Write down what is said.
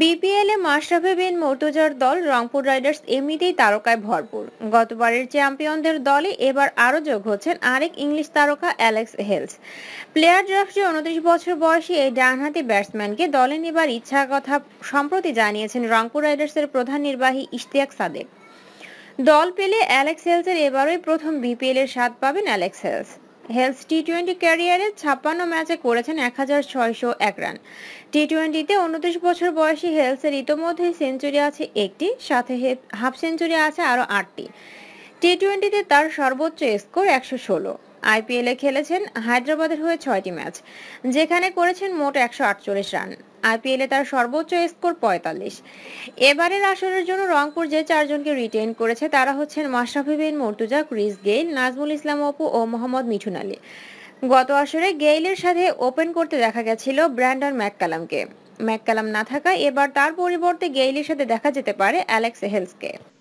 বিপিএলে মাশরাফি বিন মর্তুজার দল রংপুর রাইডার্স এমনিতেই তারকায় ভরপুর গতবারের চ্যাম্পিয়নদের দলে এবার আরও যোগ হচ্ছেন আরেক ইংলিশ তারকা অ্যালেক্স হেলস প্লেয়ার ড্রাফটে উনত্রিশ বছর বয়সী এই ডানহাতি ব্যাটসম্যানকে দলে নেবার ইচ্ছা কথা সম্প্রতি জানিয়েছেন রংপুর রাইডার্সের প্রধান নির্বাহী ইশতিয়াক সাদেক দল পেলে অ্যালেক্স হেলসের এবারই প্রথম বিপিএলের স্বাদ পাবেন Alex Hales Hales T twenty ক্যারিয়ারে ছাপ্পান্ন ম্যাচে করেছেন এক হাজার ছয়শো এক রান টি টোয়েন্টিতে উনত্রিশ বছর বয়সী হেলসের ইতোমধ্যেই সেঞ্চুরি আছে একটি সাথে হাফ সেঞ্চুরি আছে আরও আটটি টি টোয়েন্টিতে তার সর্বোচ্চ স্কোর একশো ষোলো আইপিএলে খেলেছেন হায়দ্রাবাদের হয়ে ছয়টি ম্যাচ যেখানে করেছেন মোট একশো আটচল্লিশ রান আইপিএলে তার সর্বোচ্চ স্কোর পঁয়তাল্লিশ এবারের আসরের জন্য রংপুর যে চারজনকে রিটেইন করেছে তারা হচ্ছেন মাশরাফি বিন মর্তুজা ক্রিস গেইল নাজমুল ইসলাম অপু ও মোহাম্মদ মিঠুন আলী গত আসরে গেইলের সাথে ওপেন করতে দেখা গেছিল ব্র্যান্ডন ম্যাককালামকে ম্যাককালাম না থাকায় এবার তার পরিবর্তে গেইলের সাথে দেখা যেতে পারে অ্যালেক্স হেলসকে